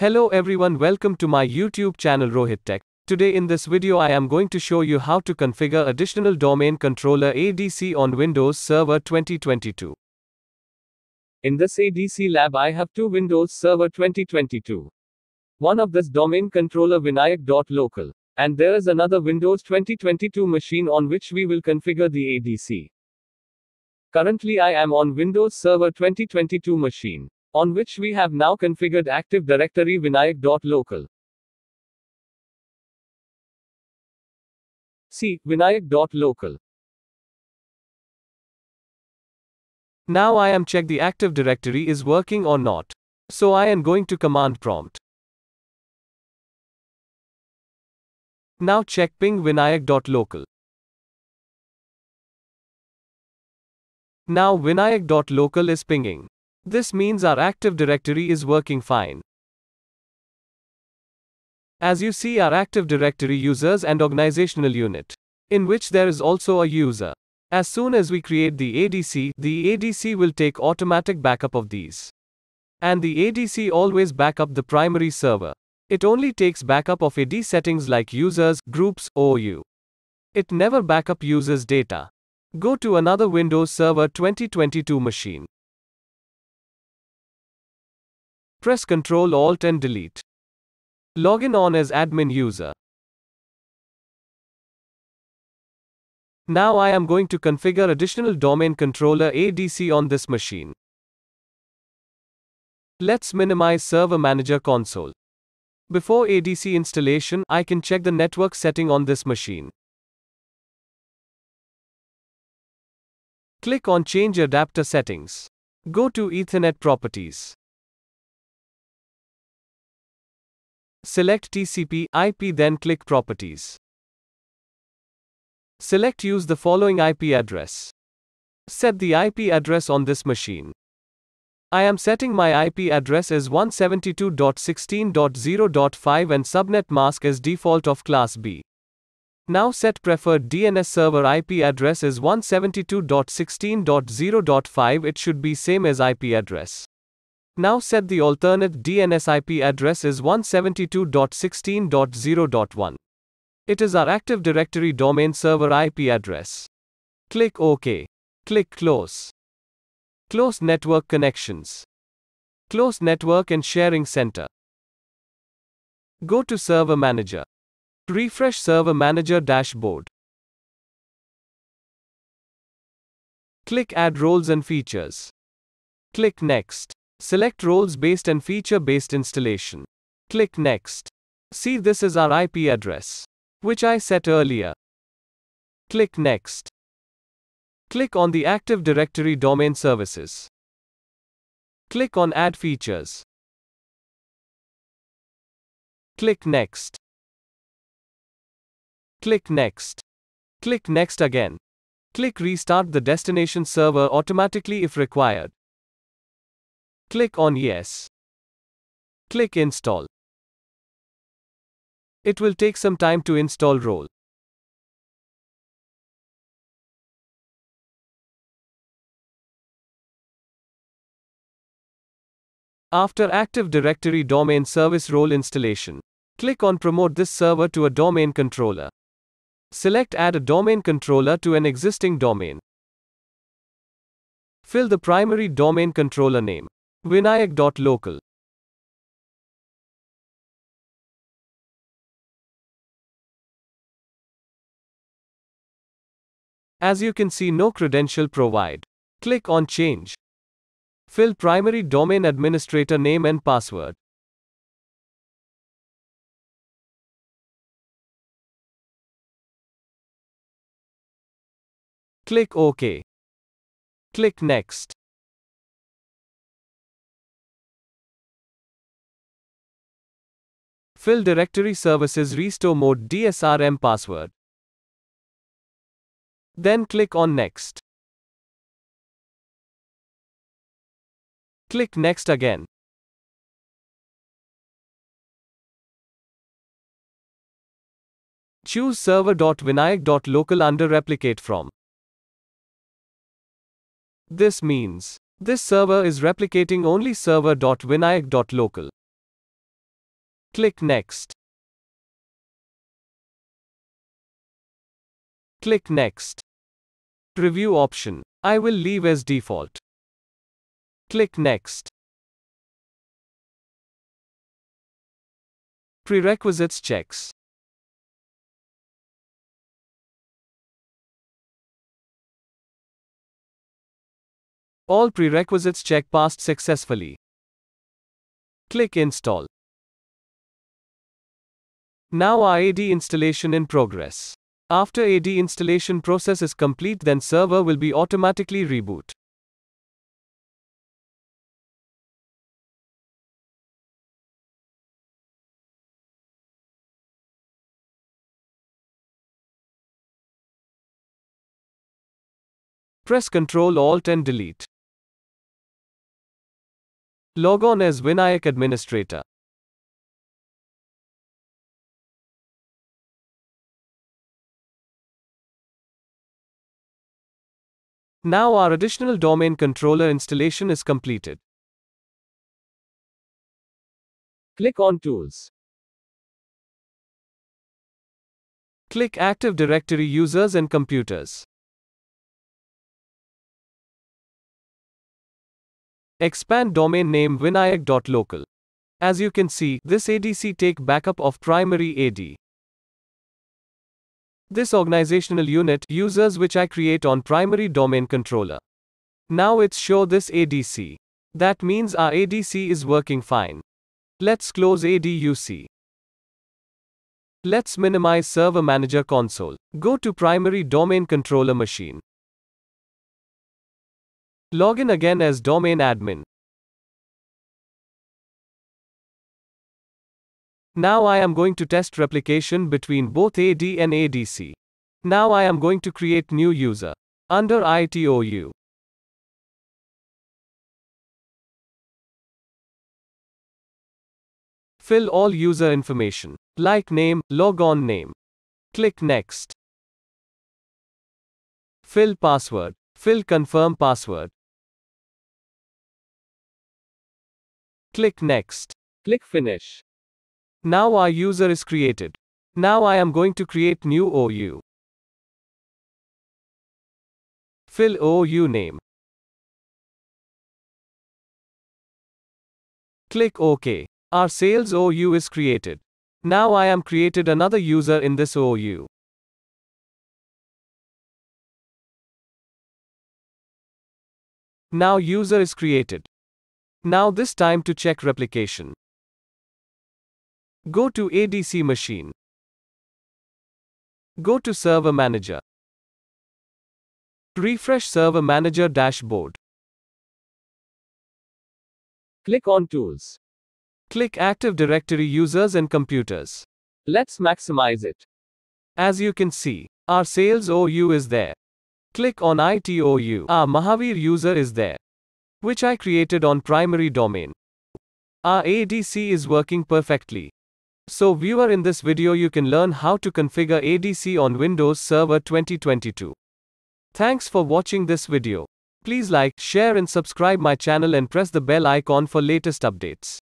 Hello everyone welcome to my YouTube channel Rohit Tech. Today in this video I am going to show you how to configure additional domain controller ADC on Windows Server 2022. In this ADC lab I have two Windows Server 2022. One of this domain controller vinayak.local. And there is another Windows 2022 machine on which we will configure the ADC. Currently I am on Windows Server 2022 machine on which we have now configured Active Directory vinayak.local. See, vinayak.local. Now I am check the Active Directory is working or not. So I am going to command prompt. Now check ping vinayak.local. Now vinayak.local is pinging. This means our Active Directory is working fine. As you see our Active Directory users and organizational unit, in which there is also a user. As soon as we create the ADC, the ADC will take automatic backup of these. And the ADC always backup the primary server. It only takes backup of AD settings like users, groups, OU. It never backup users' data. Go to another Windows Server 2022 machine. Press Ctrl Alt and Delete. Login on as admin user. Now I am going to configure additional domain controller ADC on this machine. Let's minimize Server Manager console. Before ADC installation, I can check the network setting on this machine. Click on Change Adapter Settings. Go to Ethernet Properties. Select TCP IP then click Properties. Select Use the following IP address. Set the IP address on this machine. I am setting my IP address as 172.16.0.5 and subnet mask as default of class B. Now set preferred DNS server IP address as 172.16.0.5 it should be same as IP address. Now set the alternate DNS IP address is 172.16.0.1. It is our Active Directory domain server IP address. Click OK. Click Close. Close Network Connections. Close Network and Sharing Center. Go to Server Manager. Refresh Server Manager dashboard. Click Add Roles and Features. Click Next. Select roles-based and feature-based installation. Click Next. See this is our IP address, which I set earlier. Click Next. Click on the Active Directory Domain Services. Click on Add Features. Click Next. Click Next. Click Next again. Click Restart the destination server automatically if required. Click on Yes. Click Install. It will take some time to install role. After Active Directory Domain Service Role installation, click on Promote this server to a domain controller. Select Add a domain controller to an existing domain. Fill the primary domain controller name. Vinayak.local As you can see no credential provide. Click on change. Fill primary domain administrator name and password. Click OK. Click Next. Fill directory services restore mode DSRM password. Then click on Next. Click Next again. Choose server.vinayak.local under replicate from. This means this server is replicating only server.vinayak.local. Click Next. Click Next. Review option. I will leave as default. Click Next. Prerequisites checks. All prerequisites check passed successfully. Click Install. Now our AD installation in progress. After AD installation process is complete then server will be automatically reboot. Press Ctrl Alt and Delete. Log on as Vinayak Administrator. Now our additional domain controller installation is completed. Click on Tools. Click Active Directory Users and Computers. Expand domain name winayak.local. As you can see, this ADC take backup of primary AD. This organizational unit users which I create on primary domain controller. Now it's show this ADC. That means our ADC is working fine. Let's close ADUC. Let's minimize server manager console. Go to primary domain controller machine. Login again as domain admin. Now I am going to test replication between both AD and ADC. Now I am going to create new user. Under ITOU. Fill all user information. Like name, logon name. Click next. Fill password. Fill confirm password. Click next. Click finish. Now our user is created. Now I am going to create new OU. Fill OU name. Click OK. Our sales OU is created. Now I am created another user in this OU. Now user is created. Now this time to check replication. Go to ADC machine. Go to Server Manager. Refresh Server Manager dashboard. Click on Tools. Click Active Directory Users and Computers. Let's maximize it. As you can see, our sales OU is there. Click on ITOU. Our Mahavir user is there, which I created on primary domain. Our ADC is working perfectly. So viewer in this video you can learn how to configure ADC on Windows Server 2022. Thanks for watching this video. Please like, share and subscribe my channel and press the bell icon for latest updates.